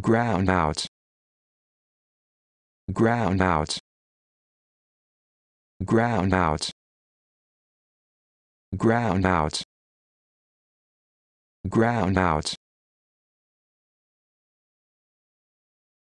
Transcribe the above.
ground out ground out ground out ground out ground out